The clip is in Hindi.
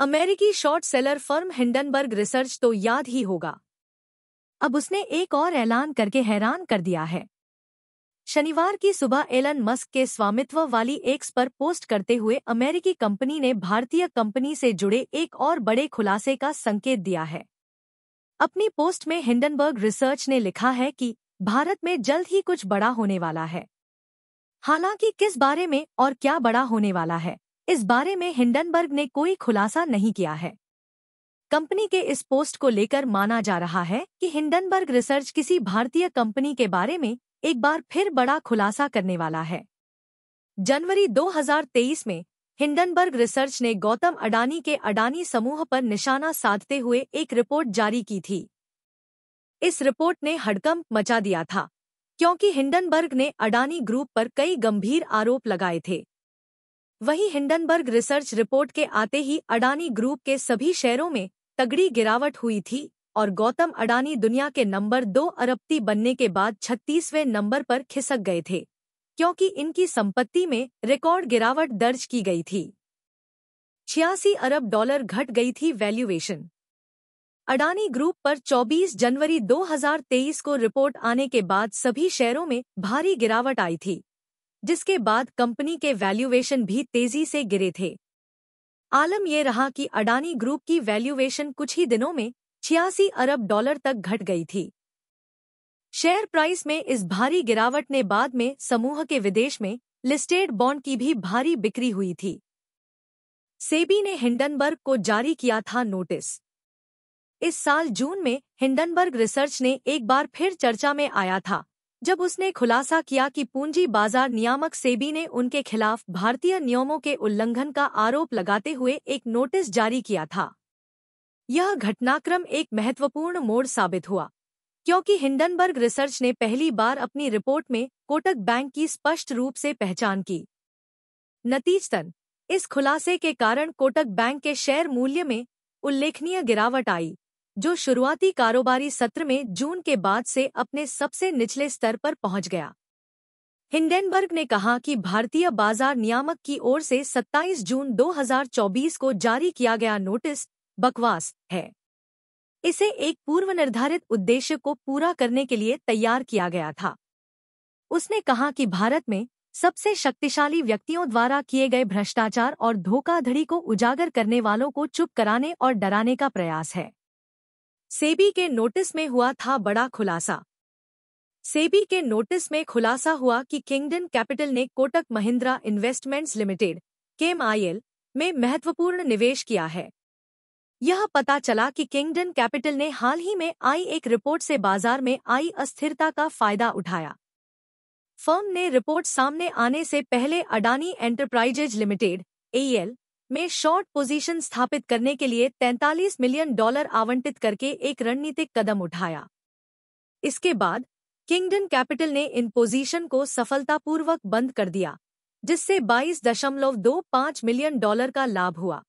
अमेरिकी short seller firm Hindenburg research तो याद ही होगा अब उसने एक और ऐलान करके हैरान कर दिया है शनिवार की सुबह एलन मस्क के स्वामित्व वाली एक्स पर पोस्ट करते हुए अमेरिकी कंपनी ने भारतीय कंपनी से जुड़े एक और बड़े खुलासे का संकेत दिया है अपनी पोस्ट में हिंडनबर्ग रिसर्च ने लिखा है कि भारत में जल्द ही कुछ बड़ा होने वाला है हालांकि किस बारे में और क्या बड़ा होने वाला है इस बारे में हिंडनबर्ग ने कोई खुलासा नहीं किया है कंपनी के इस पोस्ट को लेकर माना जा रहा है कि हिंडनबर्ग रिसर्च किसी भारतीय कंपनी के बारे में एक बार फिर बड़ा खुलासा करने वाला है जनवरी 2023 में हिंडनबर्ग रिसर्च ने गौतम अडानी के अडानी समूह पर निशाना साधते हुए एक रिपोर्ट जारी की थी इस रिपोर्ट ने हड़कंप मचा दिया था क्योंकि हिंडनबर्ग ने अडानी ग्रुप पर कई गंभीर आरोप लगाए थे वहीं हिंडनबर्ग रिसर्च रिपोर्ट के आते ही अडानी ग्रुप के सभी शेयरों में तगड़ी गिरावट हुई थी और गौतम अडानी दुनिया के नंबर दो अरबपति बनने के बाद छत्तीसवें नंबर पर खिसक गए थे क्योंकि इनकी संपत्ति में रिकॉर्ड गिरावट दर्ज की गई थी छियासी अरब डॉलर घट गई थी वैल्यूएशन अडानी ग्रुप पर 24 जनवरी 2023 को रिपोर्ट आने के बाद सभी शेयरों में भारी गिरावट आई थी जिसके बाद कंपनी के वैल्यूएशन भी तेजी से गिरे थे आलम यह रहा कि अडानी ग्रुप की वैल्यूएशन कुछ ही दिनों में छियासी अरब डॉलर तक घट गई थी शेयर प्राइस में इस भारी गिरावट ने बाद में समूह के विदेश में लिस्टेड बॉन्ड की भी भारी बिक्री हुई थी सेबी ने हिंडनबर्ग को जारी किया था नोटिस इस साल जून में हिंडनबर्ग रिसर्च ने एक बार फिर चर्चा में आया था जब उसने खुलासा किया कि पूंजी बाजार नियामक सेबी ने उनके खिलाफ भारतीय नियमों के उल्लंघन का आरोप लगाते हुए एक नोटिस जारी किया था यह घटनाक्रम एक महत्वपूर्ण मोड़ साबित हुआ क्योंकि हिंडनबर्ग रिसर्च ने पहली बार अपनी रिपोर्ट में कोटक बैंक की स्पष्ट रूप से पहचान की नतीजतन इस खुलासे के कारण कोटक बैंक के शेयर मूल्य में उल्लेखनीय गिरावट आई जो शुरुआती कारोबारी सत्र में जून के बाद से अपने सबसे निचले स्तर पर पहुंच गया हिंडेनबर्ग ने कहा कि भारतीय बाजार नियामक की ओर से 27 जून 2024 को जारी किया गया नोटिस बकवास है इसे एक पूर्व निर्धारित उद्देश्य को पूरा करने के लिए तैयार किया गया था उसने कहा कि भारत में सबसे शक्तिशाली व्यक्तियों द्वारा किए गए भ्रष्टाचार और धोखाधड़ी को उजागर करने वालों को चुप कराने और डराने का प्रयास है सेबी के नोटिस में हुआ था बड़ा खुलासा सेबी के नोटिस में खुलासा हुआ कि किंगडन कैपिटल ने कोटक महिंद्रा इन्वेस्टमेंट्स लिमिटेड केम में महत्वपूर्ण निवेश किया है यह पता चला कि किंगडन कैपिटल ने हाल ही में आई एक रिपोर्ट से बाजार में आई अस्थिरता का फायदा उठाया फर्म ने रिपोर्ट सामने आने से पहले अडानी एंटरप्राइजेज लिमिटेड एल में शॉर्ट पोजीशन स्थापित करने के लिए 43 मिलियन डॉलर आवंटित करके एक रणनीतिक कदम उठाया इसके बाद किंगडन कैपिटल ने इन पोजीशन को सफलतापूर्वक बंद कर दिया जिससे 22.25 मिलियन डॉलर का लाभ हुआ